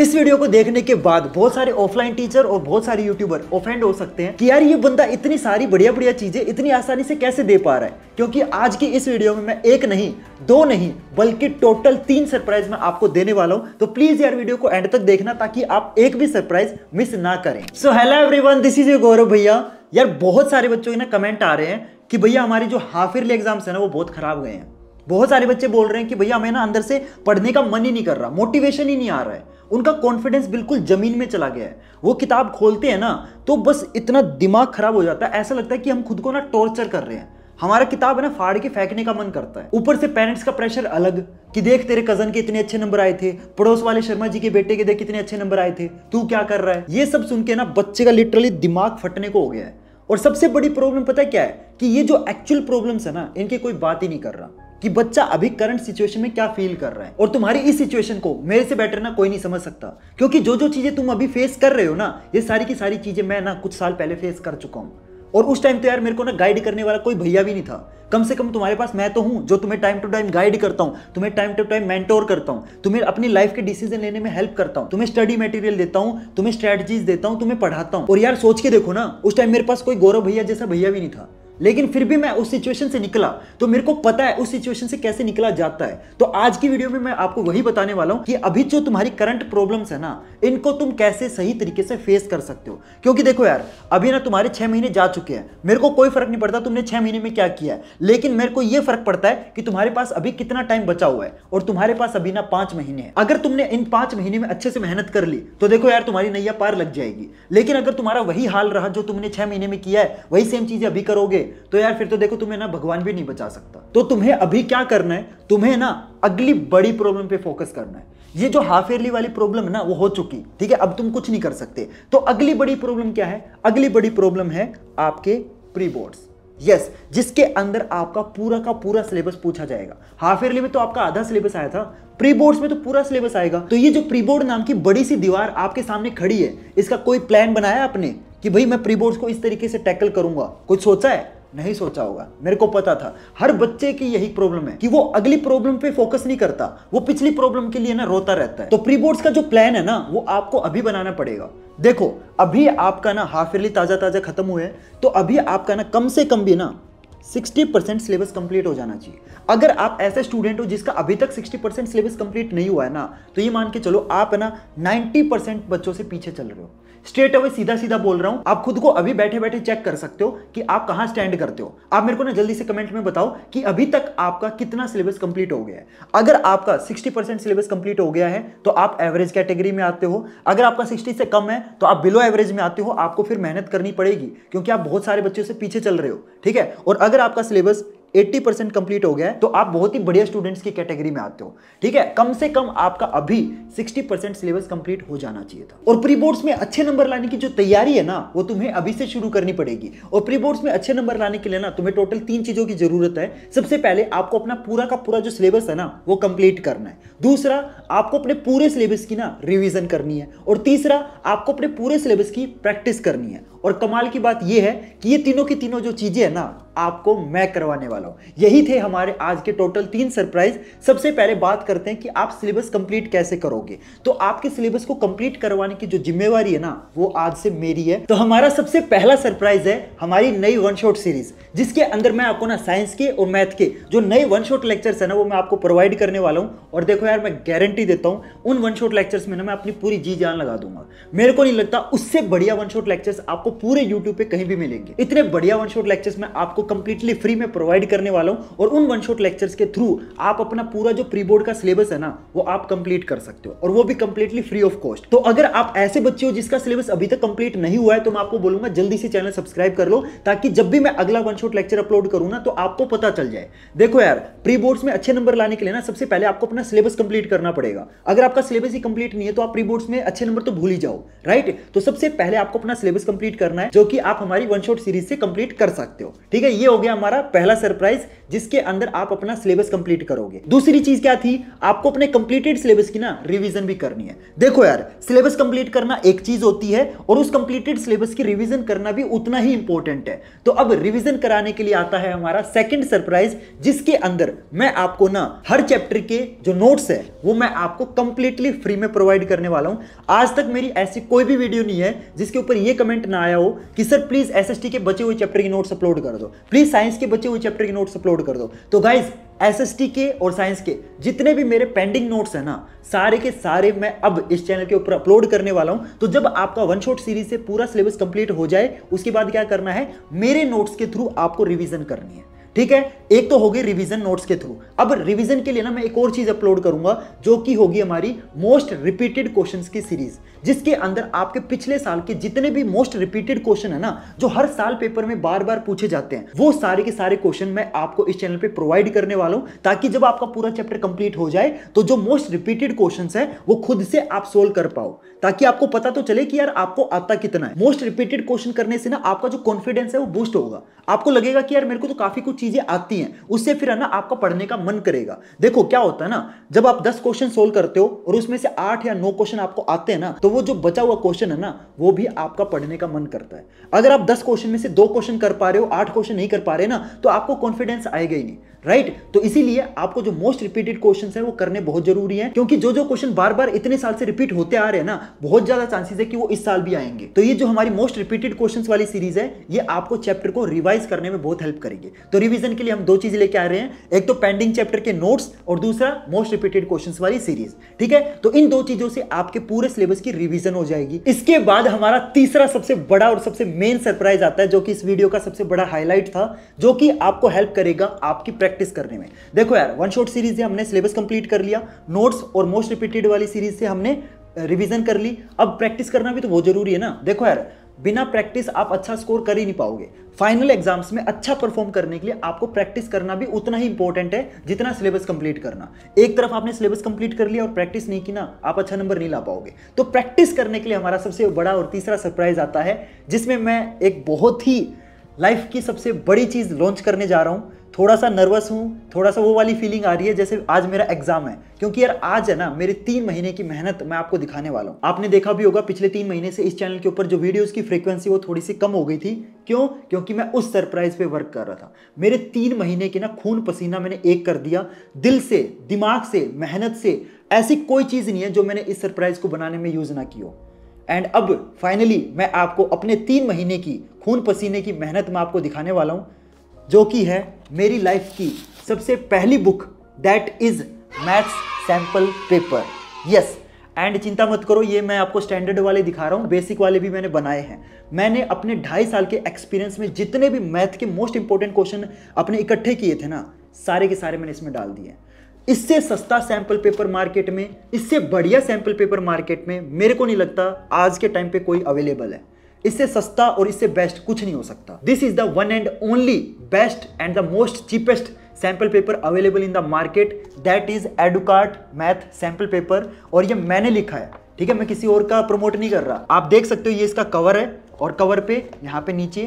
इस वीडियो को देखने के बाद बहुत सारे ऑफलाइन टीचर और बहुत सारे यूट्यूबर ऑफेंड हो सकते हैं कि यार ये बंदा इतनी सारी बढ़िया बढ़िया चीजें इतनी आसानी से कैसे दे पा रहा है क्योंकि आज की इस वीडियो में मैं एक नहीं दो नहीं बल्कि टोटल तीन सरप्राइज मैं आपको देने वाला हूं तो प्लीज यार वीडियो को एंड तक देखना ताकि आप एक भी सरप्राइज मिस ना करें so hello every this is you Gaurav भैया यार बहुत सारे बच्चों के ना कमेंट आ रहे हैं कि भैया हमारी जो हाफ ईयरली एग्जाम्स है ना वो बहुत खराब गए हैं बहुत सारे बच्चे बोल रहे हैं कि भैया हमें ना अंदर से पढ़ने का मन ही नहीं कर रहा मोटिवेशन ही नहीं आ रहा है उनका कॉन्फिडेंस बिल्कुल ज़मीन में चला गया है वो किताब खोलते हैं ना तो बस इतना दिमाग खराब हो जाता है ऐसा लगता है कि हम खुद को ना टॉर्चर कर रहे हैं हमारा किताब है ना फाड़ के फेंकने का मन करता है ऊपर से पेरेंट्स का प्रेशर अलग कि देख तेरे कजन के इतने अच्छे नंबर आए थे पड़ोस वाले शर्मा जी के बेटे के देख कितने अच्छे नंबर आए थे तू क्या कर रहा है ये सब सुन के ना बच्चे का लिटरली दिमाग फटने को हो गया है और सबसे बड़ी प्रॉब्लम पता है क्या है कि ये जो एक्चुअल प्रॉब्लम्स है ना इनकी कोई बात ही नहीं कर रहा कि बच्चा अभी करंट सिचुएशन में क्या फील कर रहा है और तुम्हारी इस सिचुएशन को मेरे से बेटर ना कोई नहीं समझ सकता क्योंकि जो जो चीजें तुम अभी फेस कर रहे हो ना ये सारी की सारी चीजें मैं ना कुछ साल पहले फेस कर चुका हूं और उस टाइम तो यार मेरे को ना गाइड करने वाला कोई भैया भी नहीं था कम से कम तुम्हारे पास मैं तो हूं जो तुम्हें टाइम टू टाइम गाइड करता हूं तुम्हें टाइम टू टाइम मेंटोर करता हूं तुम्हें अपनी लाइफ के डिसीजन लेने में हेल्प करता हूं तुम्हें स्टडी मटेरियल देता हूं तुम्हें स्ट्रेटजीज देता हूं तुम्हें पढ़ाता हूँ और यार सोच के देखो ना उस टाइम मेरे पास कोई गौरव भैया जैसा भैया भी नहीं था लेकिन फिर भी मैं उस सिचुएशन से निकला तो मेरे को पता है उस सिचुएशन से कैसे निकला जाता है तो आज की वीडियो में मैं आपको वही बताने वाला हूं कि अभी जो तुम्हारी करंट प्रॉब्लम्स है ना इनको तुम कैसे सही तरीके से फेस कर सकते हो क्योंकि देखो यार अभी ना तुम्हारे छह महीने जा चुके हैं मेरे को कोई फर्क नहीं पड़ता तुमने छह महीने में क्या किया है लेकिन मेरे को यह फर्क पड़ता है कि तुम्हारे पास अभी कितना टाइम बचा हुआ है और तुम्हारे पास अभी ना पांच महीने हैं अगर तुमने इन पांच महीने में अच्छे से मेहनत कर ली तो देखो यार तुम्हारी नैया पार लग जाएगी लेकिन अगर तुम्हारा वही हाल रहा जो तुमने छह महीने में किया है वही सेम चीजें अभी करोगे तो यार फिर तो देखो तुम्हें ना भगवान भी नहीं बचा सकता तो तुम्हें अभी क्या करना है तुम्हें ना अगली बड़ी प्रॉब्लम पे फोकस करना है ये जो हाफ एयरली वाली प्रॉब्लम है ना वो हो चुकी ठीक है अब तुम कुछ नहीं कर सकते तो अगली बड़ी प्रॉब्लम क्या है अगली बड़ी प्रॉब्लम है आपके प्री बोर्ड्स यस yes, जिसके अंदर आपका पूरा का पूरा सिलेबस पूछा जाएगा हाफ एयरली में तो आपका आधा सिलेबस आया था प्री बोर्ड्स में तो पूरा सिलेबस आएगा तो ये जो प्री बोर्ड नाम की बड़ी सी दीवार आपके सामने खड़ी है इसका कोई प्लान बनाया आपने कि भाई मैं प्री बोर्ड्स को इस तरीके से टैकल करूंगा कुछ सोचा है नहीं सोचा होगा मेरे को पता था हर बच्चे की यही प्रॉब्लम है कि वो अगली प्रॉब्लम पे फोकस नहीं करता वो पिछली प्रॉब्लम के लिए ना रोता रहता है तो प्री बोर्ड्स का जो प्लान है ना वो आपको अभी बनाना पड़ेगा देखो अभी आपका ना हाफ ईयरली ताज़ा ताज़ा खत्म हुए तो अभी आपका ना कम से कम भी ना 60 परसेंट सिलेबस कंप्लीट हो जाना चाहिए अगर आप ऐसे स्टूडेंट हो जिसका अभी तक 60 परसेंट सिलेबस कंप्लीट नहीं हुआ है ना तो ये मान के चलो आप है ना 90 परसेंट बच्चों से पीछे चल रहे हो स्ट्रेट अवे सीधा सीधा बोल रहा हूं आप खुद को अभी बैठे बैठे चेक कर सकते हो कि आप कहाँ स्टैंड करते हो आप मेरे को ना जल्दी से कमेंट में बताओ कि अभी तक आपका कितना सिलेबस कंप्लीट हो गया है अगर आपका 60 परसेंट सिलेबस कंप्लीट हो गया है तो आप एवरेज कैटेगरी में आते हो अगर आपका 60 से कम है तो आप बिलो एवरेज में आते हो आपको फिर मेहनत करनी पड़ेगी क्योंकि आप बहुत सारे बच्चों से पीछे चल रहे हो ठीक है और अगर आपका सिलेबस 80 परसेंट कंप्लीट हो गया है तो आप बहुत ही बढ़िया स्टूडेंट्स की कैटेगरी में आते हो ठीक है कम से कम आपका अभी 60 परसेंट सिलेबस कंप्लीट हो जाना चाहिए था और प्री बोर्ड्स में अच्छे नंबर लाने की जो तैयारी है ना वो तुम्हें अभी से शुरू करनी पड़ेगी और प्री बोर्ड्स में अच्छे नंबर लाने के लिए ना तुम्हें टोटल तीन चीजों की जरूरत है सबसे पहले आपको अपना पूरा का पूरा जो सिलेबस है ना वो कंप्लीट करना है दूसरा आपको अपने पूरे सिलेबस की ना रिविजन करनी है और तीसरा आपको अपने पूरे सिलेबस की प्रैक्टिस करनी है और कमाल की बात यह है कि ये तीनों की तीनों जो चीज़ें हैं ना आपको मैं करवाने वाला हूं यही थे हमारे आज के टोटल तीन सरप्राइज सबसे पहले बात करते हैं कि आप सिलेबस कंप्लीट कैसे करोगे तो आपके सिलेबस को कंप्लीट करवाने की जो जिम्मेवारी है ना वो आज से मेरी है तो हमारा सबसे पहला सरप्राइज है हमारी नई वन शॉट सीरीज जिसके अंदर मैं आपको ना साइंस के और मैथ के जो नए वन शॉट लेक्चर्स है ना वो मैं आपको प्रोवाइड करने वाला हूं और देखो यार मैं गारंटी देता हूं उन वन शॉट लेक्चर्स में ना मैं अपनी पूरी जी जान लगा दूंगा मेरे को नहीं लगता उससे बढ़िया वन शॉट लेक्चर्स आपको आपको पूरे YouTube पे कहीं भी मिलेंगे इतने बढ़िया वन शॉट लेक्चर्स में आपको कंप्लीटली फ्री में प्रोवाइड करने वाला हूँ और उन वन शॉट लेक्चर्स के थ्रू आप अपना पूरा जो प्री बोर्ड का सिलेबस है ना वो आप कंप्लीट कर सकते हो और वो भी कंप्लीटली फ्री ऑफ कॉस्ट तो अगर आप ऐसे बच्चे हो जिसका सिलेबस अभी तक कंप्लीट नहीं हुआ है तो मैं आपको बोलूंगा जल्दी से चैनल सब्सक्राइब कर लो ताकि जब भी मैं अगला वन शॉट लेक्चर अपलोड करूँ ना तो आपको पता चल जाए देखो यार प्री बोर्ड्स में अच्छे नंबर लाने के लिए ना सबसे पहले आपको अपना सिलेबस कंप्लीट करना पड़ेगा अगर आपका सिलेबस ही कंप्लीट नहीं है तो आप प्री बोर्ड्स में अच्छे नंबर तो भूल ही जाओ राइट तो सबसे पहले आपको अपना सिलेबस कंप्लीट कंप्लीट करना है जो कि आप हमारी वन शॉट सीरीज से कंप्लीट कर सकते हो ठीक है ये हो गया हमारा पहला सरप्राइज जिसके अंदर आप अपना सिलेबस कंप्लीट करोगे दूसरी चीज क्या थी आपको अपने कंप्लीटेड सिलेबस की ना रिविजन भी करनी है देखो यार सिलेबस कंप्लीट करना एक चीज होती है और उस कंप्लीटेड सिलेबस की रिविजन करना भी उतना ही इंपॉर्टेंट है तो अब रिविजन कराने के लिए आता है हमारा सेकेंड सरप्राइज जिसके अंदर मैं आपको ना हर चैप्टर के जो नोट्स है वो मैं आपको कंप्लीटली फ्री में प्रोवाइड करने वाला हूं आज तक मेरी ऐसी कोई भी वीडियो नहीं है जिसके ऊपर ये कमेंट ना आया हो कि सर प्लीज़ एसएसटी के बचे हुए चैप्टर की नोट्स अपलोड कर दो प्लीज़ साइंस के बचे हुए चैप्टर की नोट्स अपलोड कर दो तो गाइज एसएसटी के और साइंस के जितने भी मेरे पेंडिंग नोट्स हैं ना सारे के सारे मैं अब इस चैनल के ऊपर अपलोड करने वाला हूं तो जब आपका वन शॉट सीरीज से पूरा सिलेबस कंप्लीट हो जाए उसके बाद क्या करना है मेरे नोट्स के थ्रू आपको रिविजन करनी है ठीक है एक तो होगी रिवीजन नोट्स के थ्रू अब रिवीजन के लिए ना मैं एक और चीज अपलोड करूंगा जो कि होगी हमारी मोस्ट रिपीटेड क्वेश्चंस की सीरीज जिसके अंदर आपके पिछले साल के जितने भी मोस्ट रिपीटेड क्वेश्चन है ना जो हर साल पेपर में बार बार पूछे जाते हैं वो सारे के सारे क्वेश्चन मैं आपको इस चैनल पे प्रोवाइड करने वाला हूं ताकि जब आपका पूरा चैप्टर कंप्लीट हो जाए तो जो मोस्ट रिपीटेड क्वेश्चन है वो खुद से आप सोल्व कर पाओ ताकि आपको पता तो चले कि यार आपको आता कितना है मोस्ट रिपीटेड क्वेश्चन करने से ना आपका जो कॉन्फिडेंस है वो बूस्ट होगा आपको लगेगा कि यार मेरे को तो काफी कुछ चीजें आती हैं उससे फिर है ना आपका पढ़ने का मन करेगा देखो क्या होता है ना जब आप दस क्वेश्चन सोल्व करते हो और उसमें से आठ या नौ क्वेश्चन आपको आते हैं ना तो तो वो जो बचा हुआ क्वेश्चन है ना वो भी आपका पढ़ने का मन करता है अगर आप दस क्वेश्चन में से दो क्वेश्चन कर पा रहे हो आठ क्वेश्चन नहीं कर पा रहे ना तो आपको कॉन्फिडेंस आएगा ही नहीं राइट right? तो इसीलिए आपको जो मोस्ट रिपीटेड क्वेश्चन है वो करने बहुत जरूरी है क्योंकि जो जो क्वेश्चन बार बार इतने साल से रिपीट होते आ रहे हैं ना बहुत ज्यादा चांसेस है कि वो इस साल भी आएंगे तो ये जो हमारी मोस्ट रिपीटेड क्वेश्चन वाली सीरीज है ये आपको चैप्टर को रिवाइज करने में बहुत हेल्प करेगी तो रिविजन के लिए हम दो चीज लेके आ रहे हैं एक तो पेंडिंग चैप्टर के नोट्स और दूसरा मोस्ट रिपीटेड क्वेश्चन वाली सीरीज ठीक है तो इन दो चीजों से आपके पूरे सिलेबस की रिवीजन हो जाएगी इसके बाद हमारा तीसरा सबसे बड़ा और सबसे मेन सरप्राइज आता है जो कि इस वीडियो का सबसे बड़ा हाईलाइट था जो कि आपको हेल्प करेगा आपकी प्रैक्टिस करने में देखो यार वन शॉर्ट सीरीज से हमने सिलेबस कंप्लीट कर लिया नोट्स और मोस्ट रिपीटेड वाली सीरीज से हमने रिविजन कर ली अब प्रैक्टिस करना भी तो बहुत जरूरी है ना देखो यार बिना प्रैक्टिस आप अच्छा स्कोर कर ही नहीं पाओगे फाइनल एग्जाम्स में अच्छा परफॉर्म करने के लिए आपको प्रैक्टिस करना भी उतना ही इंपॉर्टेंट है जितना सिलेबस कंप्लीट करना एक तरफ आपने सिलेबस कंप्लीट कर लिया और प्रैक्टिस नहीं की ना आप अच्छा नंबर नहीं ला पाओगे तो प्रैक्टिस करने के लिए हमारा सबसे बड़ा और तीसरा सरप्राइज आता है जिसमें मैं एक बहुत ही लाइफ की सबसे बड़ी चीज़ लॉन्च करने जा रहा हूँ थोड़ा सा नर्वस हूँ थोड़ा सा वो वाली फीलिंग आ रही है जैसे आज मेरा एग्जाम है क्योंकि यार आज है ना मेरे तीन महीने की मेहनत मैं आपको दिखाने वाला हूँ आपने देखा भी होगा पिछले तीन महीने से इस चैनल के ऊपर जो वीडियोज की फ्रीक्वेंसी वो थोड़ी सी कम हो गई थी क्यों क्योंकि मैं उस सरप्राइज पे वर्क कर रहा था मेरे तीन महीने के ना खून पसीना मैंने एक कर दिया दिल से दिमाग से मेहनत से ऐसी कोई चीज़ नहीं है जो मैंने इस सरप्राइज को बनाने में यूज़ ना की हो एंड अब फाइनली मैं आपको अपने तीन महीने की खून पसीने की मेहनत मैं आपको दिखाने वाला हूँ जो कि है मेरी लाइफ की सबसे पहली book that is maths sample paper yes and चिंता मत करो ये मैं आपको स्टैंडर्ड वाले दिखा रहा हूँ बेसिक वाले भी मैंने बनाए हैं मैंने अपने ढाई साल के एक्सपीरियंस में जितने भी मैथ के मोस्ट इंपॉर्टेंट क्वेश्चन अपने इकट्ठे किए थे ना सारे के सारे मैंने इसमें डाल दिए इससे सस्ता सैंपल पेपर मार्केट में इससे बढ़िया सैंपल पेपर मार्केट में मेरे को नहीं लगता आज के टाइम पे कोई अवेलेबल है इससे सस्ता और इससे बेस्ट कुछ नहीं हो सकता this is the one and only best and the most cheapest sample paper available in the market that is Educart math sample paper और ये मैंने लिखा है ठीक है मैं किसी और का प्रमोट नहीं कर रहा आप देख सकते हो ये इसका कवर है और कवर पे यहाँ पे नीचे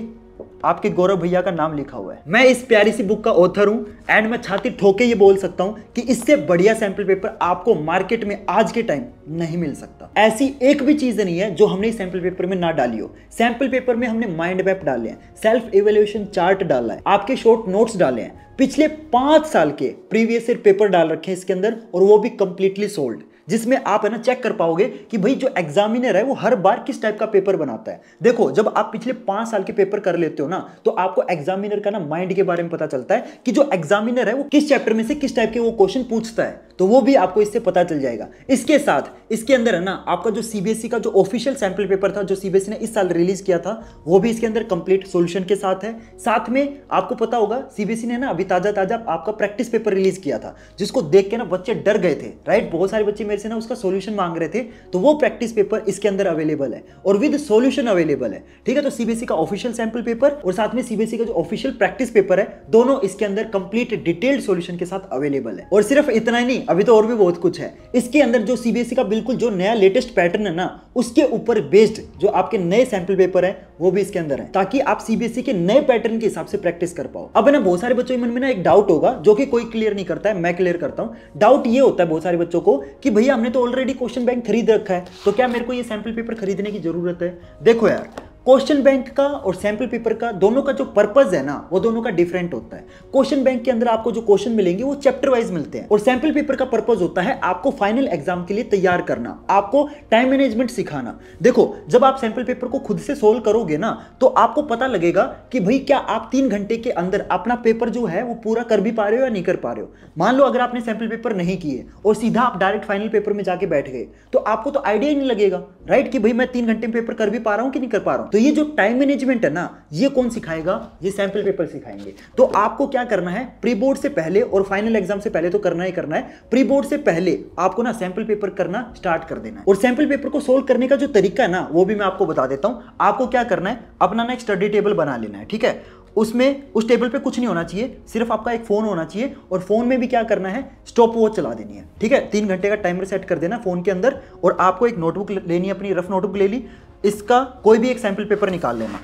आपके गौरव भैया का नाम लिखा हुआ है मैं इस प्यारी सी बुक का ऑथर हूँ एंड मैं छाती ठोके ये बोल सकता हूँ कि इससे बढ़िया सैंपल पेपर आपको मार्केट में आज के टाइम नहीं मिल सकता ऐसी एक भी चीज़ नहीं है जो हमने सैंपल पेपर में ना डाली हो सैंपल पेपर में हमने माइंड मैप डाले हैं सेल्फ इवेल्यूशन चार्ट डाला है आपके शॉर्ट नोट्स डाले हैं पिछले पांच साल के प्रीवियस ईयर पेपर डाल रखे हैं इसके अंदर और वो भी कंप्लीटली सोल्ड जिसमें आप है ना चेक कर पाओगे कि भाई जो एग्जामिनर है वो हर बार किस टाइप का पेपर बनाता है देखो जब आप पिछले पांच साल के पेपर कर लेते हो ना तो आपको एग्जामिनर का ना माइंड के बारे में पता चलता है कि जो एग्जामिनर है वो किस चैप्टर में से किस टाइप के वो क्वेश्चन पूछता है तो वो भी आपको इससे पता चल जाएगा इसके साथ इसके अंदर है ना आपका जो सीबीएसई e का जो ऑफिशियल सैंपल पेपर था जो सीबीएसई e ने इस साल रिलीज किया था वो भी इसके अंदर कंप्लीट सॉल्यूशन के साथ है साथ में आपको पता होगा सीबीएसई e ने ना अभी ताजा ताजा आपका प्रैक्टिस पेपर रिलीज किया था जिसको देख के ना बच्चे डर गए थे राइट बहुत सारे बच्चे मेरे से ना उसका सोल्यूशन मांग रहे थे तो वो प्रैक्टिस पेपर इसके अंदर अवेलेबल है और विद सोल्यूशन अवेलेबल है ठीक है तो सीबीएसई का ऑफिशियल सैंपल पेपर और साथ में सीबीएसई का जो ऑफिशियल प्रैक्टिस पेपर है दोनों इसके अंदर कंप्लीट डिटेल्ड सोल्यूशन के साथ अवेलेबल है और सिर्फ इतना ही नहीं अभी तो और भी बहुत कुछ है इसके अंदर जो सीबीएसई e का बिल्कुल जो नया लेटेस्ट पैटर्न है ना उसके ऊपर बेस्ड जो आपके नए सैंपल पेपर है वो भी इसके अंदर है ताकि आप सीबीएसई e के नए पैटर्न के हिसाब से प्रैक्टिस कर पाओ अब ना बहुत सारे बच्चों के मन में ना एक डाउट होगा जो कि कोई क्लियर नहीं करता है मैं क्लियर करता हूँ डाउट ये होता है बहुत सारे बच्चों को कि भैया हमने तो ऑलरेडी क्वेश्चन बैंक खरीद रखा है तो क्या मेरे को ये सैंपल पेपर खरीदने की जरूरत है देखो यार क्वेश्चन बैंक का और सैंपल पेपर का दोनों का जो पर्पज है ना वो दोनों का डिफरेंट होता है क्वेश्चन बैंक के अंदर आपको जो क्वेश्चन मिलेंगे वो चैप्टर वाइज मिलते हैं और सैंपल पेपर का पर्पज होता है आपको फाइनल एग्जाम के लिए तैयार करना आपको टाइम मैनेजमेंट सिखाना देखो जब आप सैंपल पेपर को खुद से सोल्व करोगे ना तो आपको पता लगेगा कि भाई क्या आप तीन घंटे के अंदर अपना पेपर जो है वो पूरा कर भी पा रहे हो या नहीं कर पा रहे हो मान लो अगर आपने सैंपल पेपर नहीं किए और सीधा आप डायरेक्ट फाइनल पेपर में जाके बैठ गए तो आपको तो आइडिया ही नहीं लगेगा राइट कि भाई मैं तीन घंटे में पेपर कर भी पा रहा हूँ कि नहीं कर पा रहा हूँ तो ये जो टाइम मैनेजमेंट है ना ये कौन सिखाएगा ये सैंपल पेपर सिखाएंगे तो आपको क्या करना है प्री बोर्ड से पहले और फाइनल एग्जाम से पहले तो करना ही करना है प्री बोर्ड से पहले आपको ना सैंपल पेपर करना स्टार्ट कर देना और सैंपल पेपर को सोल्व करने का जो तरीका है ना वो भी मैं आपको बता देता हूं आपको क्या करना है अपना ना एक स्टडी टेबल बना लेना है ठीक है उसमें उस टेबल पे कुछ नहीं होना चाहिए सिर्फ आपका एक फ़ोन होना चाहिए और फ़ोन में भी क्या करना है स्टॉप वॉच चला देनी है ठीक है तीन घंटे का टाइमर सेट कर देना फ़ोन के अंदर और आपको एक नोटबुक लेनी है अपनी रफ नोटबुक ले ली इसका कोई भी एक सैंपल पेपर निकाल लेना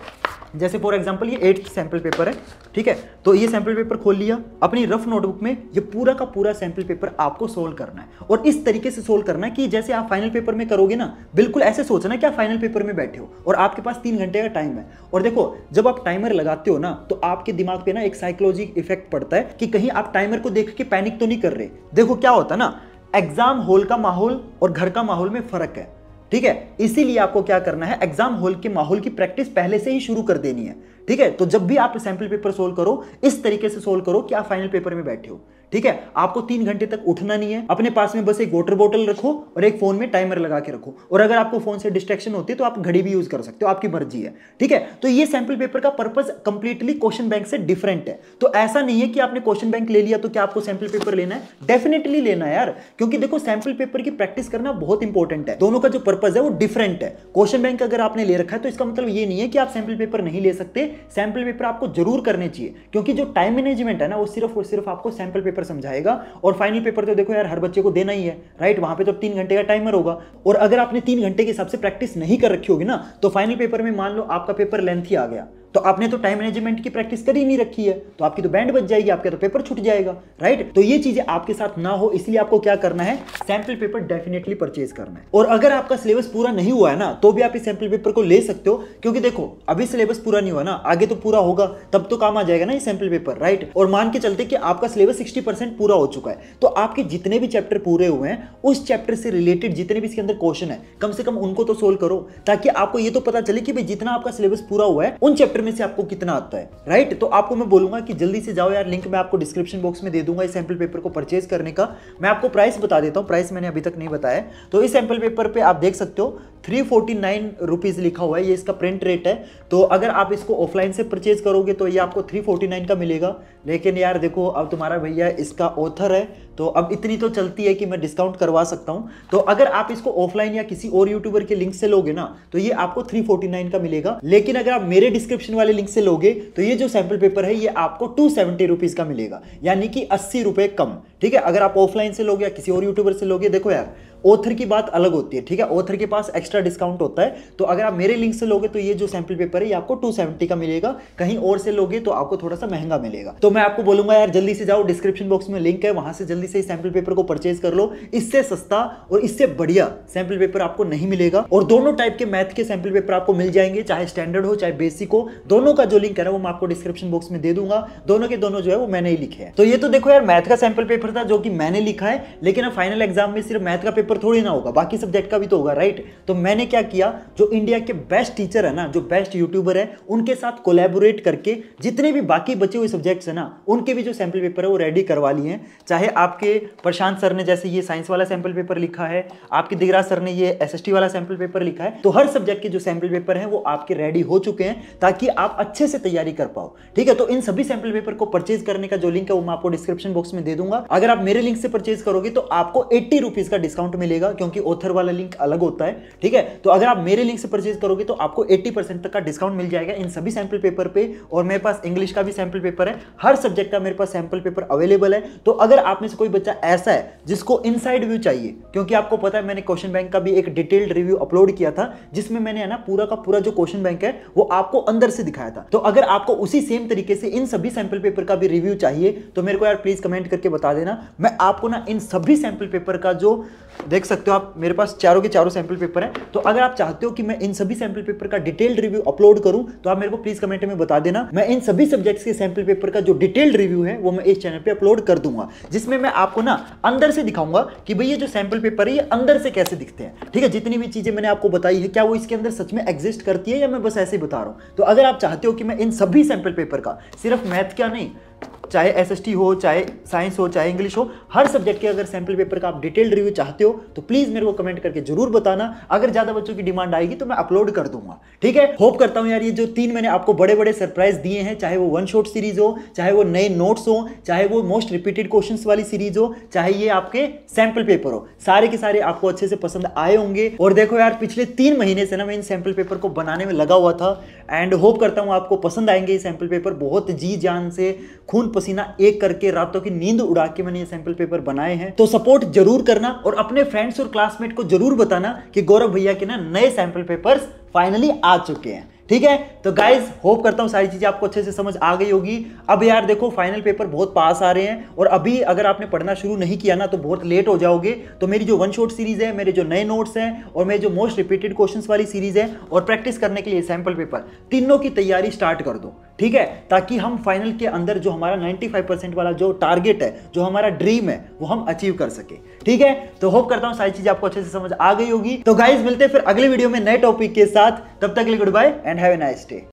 जैसे फॉर एग्जाम्पल ये एट्थ सैंपल पेपर है ठीक है तो ये सैंपल पेपर खोल लिया अपनी रफ नोटबुक में ये पूरा का पूरा सैंपल पेपर आपको सोल्व करना है और इस तरीके से सोल्व करना है कि जैसे आप फाइनल पेपर में करोगे ना बिल्कुल ऐसे सोचना कि आप फाइनल पेपर में बैठे हो और आपके पास तीन घंटे का टाइम है और देखो जब आप टाइमर लगाते हो ना तो आपके दिमाग पर ना एक साइकोलॉजिक इफेक्ट पड़ता है कि कहीं आप टाइमर को देख के पैनिक तो नहीं कर रहे देखो क्या होता है ना एग्जाम हॉल का माहौल और घर का माहौल में फर्क है ठीक है इसीलिए आपको क्या करना है एग्जाम हॉल के माहौल की प्रैक्टिस पहले से ही शुरू कर देनी है ठीक है तो जब भी आप सैंपल पेपर सोल्व करो इस तरीके से सोल्व करो कि आप फाइनल पेपर में बैठे हो ठीक है आपको तीन घंटे तक उठना नहीं है अपने पास में बस एक वाटर बोटल रखो और एक फोन में टाइमर लगा के रखो और अगर आपको फोन से डिस्ट्रेक्शन होती है तो आप घड़ी भी यूज कर सकते हो आपकी मर्जी है ठीक है तो ये सैंपल पेपर का पर्पज कंप्लीटली क्वेश्चन बैंक से डिफरेंट है तो ऐसा नहीं है कि आपने क्वेश्चन बैंक ले लिया तो क्या आपको सैंपल पेपर लेना है डेफिनेटली लेना है यार क्योंकि देखो सैंपल पेपर की प्रैक्टिस करना बहुत इंपॉर्टेंट है दोनों का जो पर्पज है वो डिफरेंट है क्वेश्चन बैंक अगर आपने ले रखा है तो इसका मतलब ये नहीं है कि आप सैंपल पेपर नहीं ले सकते सैंपल पेपर आपको जरूर करने चाहिए क्योंकि जो टाइम मैनेजमेंट है ना वो सिर्फ और सिर्फ आपको सैंपल पेपर पेपर समझाएगा और फाइनल पेपर तो देखो यार हर बच्चे को देना ही है राइट वहां पे तो तीन घंटे का टाइमर होगा और अगर आपने तीन घंटे के हिसाब से प्रैक्टिस नहीं कर रखी होगी ना तो फाइनल पेपर में मान लो आपका पेपर लेंथ ही आ गया तो आपने तो टाइम मैनेजमेंट की प्रैक्टिस कर ही नहीं रखी है तो आपकी तो बैंड बच जाएगी आपका तो पेपर छूट जाएगा राइट तो ये चीजें आपके साथ ना हो इसलिए आपको क्या करना है सैंपल पेपर डेफिनेटली परचेज करना है और अगर आपका सिलेबस पूरा नहीं हुआ है ना तो भी आप इस सैंपल पेपर को ले सकते हो क्योंकि देखो अभी सिलेबस पूरा नहीं हुआ ना आगे तो पूरा होगा तब तो काम आ जाएगा ना ये सैंपल पेपर राइट और मान के चलते कि आपका सिलेबस सिक्सटी पूरा हो चुका है तो आपके जितने भी चैप्टर पूरे हुए हैं उस चैप्टर से रिलेटेड जितने भी इसके अंदर क्वेश्चन है कम से कम उनको तो सोल्व करो ताकि आपको ये तो पता चले कि भाई जितना आपका सिलेबस पूरा हुआ है उन चैप्टर में से आपको कितना आता है राइट तो आपको मैं बोलूंगा कि जल्दी से जाओ यार लिंक मैं आपको डिस्क्रिप्शन बॉक्स में दे दूंगा इस सैंपल पेपर को परचेज करने का मैं आपको प्राइस बता देता हूँ प्राइस मैंने अभी तक नहीं बताया तो इस सैंपल पेपर पर पे आप देख सकते हो थ्री फोर्टी नाइन रुपीज़ लिखा हुआ है ये इसका प्रिंट रेट है तो अगर आप इसको ऑफलाइन से परचेज करोगे तो ये आपको थ्री फोर्टी नाइन का मिलेगा लेकिन यार देखो अब तुम्हारा भैया इसका ऑथर है तो अब इतनी तो चलती है कि मैं डिस्काउंट करवा सकता हूँ तो अगर आप इसको ऑफलाइन या किसी और यूट्यूबर के लिंक से लोगे ना तो ये आपको थ्री फोर्टी नाइन का मिलेगा लेकिन अगर आप मेरे डिस्क्रिप्शन वाले लिंक से लोगे तो ये जो सैम्पल पेपर है ये आपको टू सेवेंटी रुपीज़ का मिलेगा यानी कि अस्सी रुपये कम ठीक है अगर आप ऑफलाइन से लोगे या किसी और यूट्यूबर से लोगे देखो यार ऑथर की बात अलग होती है ठीक है ऑथर के पास एक्स्ट्रा डिस्काउंट होता है तो अगर आप मेरे लिंक से लोगे तो ये जो सैंपल पेपर है ये आपको 270 का मिलेगा कहीं और से लोगे तो आपको थोड़ा सा महंगा मिलेगा तो मैं आपको बोलूंगा यार जल्दी से जाओ डिस्क्रिप्शन बॉक्स में लिंक है वहां से जल्दी से सैंपल पेपर को परचेज कर लो इससे सस्ता और इससे बढ़िया सैंपल पेपर आपको नहीं मिलेगा और दोनों टाइप के मैथ के सैंपल पेपर आपको मिल जाएंगे चाहे स्टैंडर्ड हो चाहे बेसिक हो दोनों का जो लिंक है वो मैं आपको डिस्क्रिप्शन बॉक्स में दे दूंगा दोनों के दोनों जो है वो मैंने ही लिखे हैं तो ये तो देखो यार मैथ का सैंपल पेपर था जो कि मैंने लिखा है लेकिन अब फाइनल एग्जाम में सिर्फ मैथ का पेपर पेपर थोड़ी ना होगा बाकी सब्जेक्ट का भी तो होगा राइट तो मैंने क्या किया जो इंडिया के बेस्ट टीचर है ना जो बेस्ट यूट्यूबर है उनके साथ कोलेबोरेट करके जितने भी बाकी बचे हुए सब्जेक्ट्स हैं ना उनके भी जो सैंपल पेपर है वो रेडी करवा लिए हैं चाहे आपके प्रशांत सर ने जैसे ये साइंस वाला सैंपल पेपर लिखा है आपके दिगराज सर ने ये एस वाला सैंपल पेपर लिखा है तो हर सब्जेक्ट के जो सैंपल पेपर है वो आपके रेडी हो चुके हैं ताकि आप अच्छे से तैयारी कर पाओ ठीक है तो इन सभी सैंपल पेपर को परचेज करने का जो लिंक है वो मैं आपको डिस्क्रिप्शन बॉक्स में दे दूंगा अगर आप मेरे लिंक से परचेज करोगे तो आपको एट्टी रुपीज का डिस्काउंट डिस्काउंट मिलेगा क्योंकि ऑथर वाला लिंक अलग होता है ठीक है तो अगर आप मेरे लिंक से परचेज करोगे तो आपको 80 परसेंट तक का डिस्काउंट मिल जाएगा इन सभी सैंपल पेपर पे और मेरे पास इंग्लिश का भी सैंपल पेपर है हर सब्जेक्ट का मेरे पास सैंपल पेपर अवेलेबल है तो अगर आप में से कोई बच्चा ऐसा है जिसको इन व्यू चाहिए क्योंकि आपको पता है मैंने क्वेश्चन बैंक का भी एक डिटेल्ड रिव्यू अपलोड किया था जिसमें मैंने है ना पूरा का पूरा जो क्वेश्चन बैंक है वो आपको अंदर से दिखाया था तो अगर आपको उसी सेम तरीके से इन सभी सैंपल पेपर का भी रिव्यू चाहिए तो मेरे को यार प्लीज कमेंट करके बता देना मैं आपको ना इन सभी सैंपल पेपर का जो देख सकते हो आप मेरे पास चारों के चारों सैंपल पेपर हैं तो अगर आप चाहते हो कि मैं इन सभी सैंपल पेपर का डिटेल्ड रिव्यू अपलोड करूं तो आप मेरे को प्लीज कमेंट में बता देना मैं इन सभी सब्जेक्ट्स के सैंपल पेपर का जो डिटेल्ड रिव्यू है वो मैं इस चैनल पर अपलोड कर दूंगा जिसमें मैं आपको ना अंदर से दिखाऊंगा कि भाई ये जो सैंपल पेपर है ये अंदर से कैसे दिखते हैं ठीक है जितनी भी चीजें मैंने आपको बताई है क्या वो इसके अंदर सच में एग्जिस्ट करती है या मैं बस ऐसे ही बता रहा हूँ तो अगर आप चाहते हो कि मैं इन सभी सैंपल पेपर का सिर्फ मैथ क्या नहीं चाहे एसएसटी हो चाहे साइंस हो चाहे इंग्लिश हो हर सब्जेक्ट के अगर सैम्पल पेपर का आप डिटेल्ड रिव्यू चाहते हो तो प्लीज़ मेरे को कमेंट करके जरूर बताना अगर ज़्यादा बच्चों की डिमांड आएगी तो मैं अपलोड कर दूंगा ठीक है होप करता हूँ यार ये जो तीन मैंने आपको बड़े बड़े सरप्राइज दिए हैं चाहे वो वन शॉर्ट सीरीज हो चाहे वो नए नोट्स हो चाहे वो मोस्ट रिपीटेड क्वेश्चन वाली सीरीज हो चाहे ये आपके सैंपल पेपर हो सारे के सारे आपको अच्छे से पसंद आए होंगे और देखो यार पिछले तीन महीने से ना मैं इन सैंपल पेपर को बनाने में लगा हुआ था एंड होप करता हूँ आपको पसंद आएंगे ये सैंपल पेपर बहुत जी जान से खून पसीना एक करके रातों की नींद उड़ा के मैंने ये सैंपल पेपर बनाए हैं तो सपोर्ट जरूर करना और अपने फ्रेंड्स और क्लासमेट को जरूर बताना कि गौरव भैया के ना नए सैंपल पेपर्स फाइनली आ चुके हैं ठीक है तो गाइज होप करता हूँ सारी चीज़ें आपको अच्छे से समझ आ गई होगी अब यार देखो फाइनल पेपर बहुत पास आ रहे हैं और अभी अगर आपने पढ़ना शुरू नहीं किया ना तो बहुत लेट हो जाओगे तो मेरी जो वन शॉट सीरीज़ है मेरे जो नए नोट्स हैं और मेरे जो मोस्ट रिपीटेड क्वेश्चन वाली सीरीज़ है और प्रैक्टिस करने के लिए सैम्पल पेपर तीनों की तैयारी स्टार्ट कर दो ठीक है ताकि हम फाइनल के अंदर जो हमारा 95 परसेंट वाला जो टारगेट है जो हमारा ड्रीम है वो हम अचीव कर सके ठीक है तो होप करता हूँ सारी चीज आपको अच्छे से समझ आ गई होगी तो गाइज मिलते फिर अगले वीडियो में नए टॉपिक के साथ तब तक के लिए good bye and have a nice day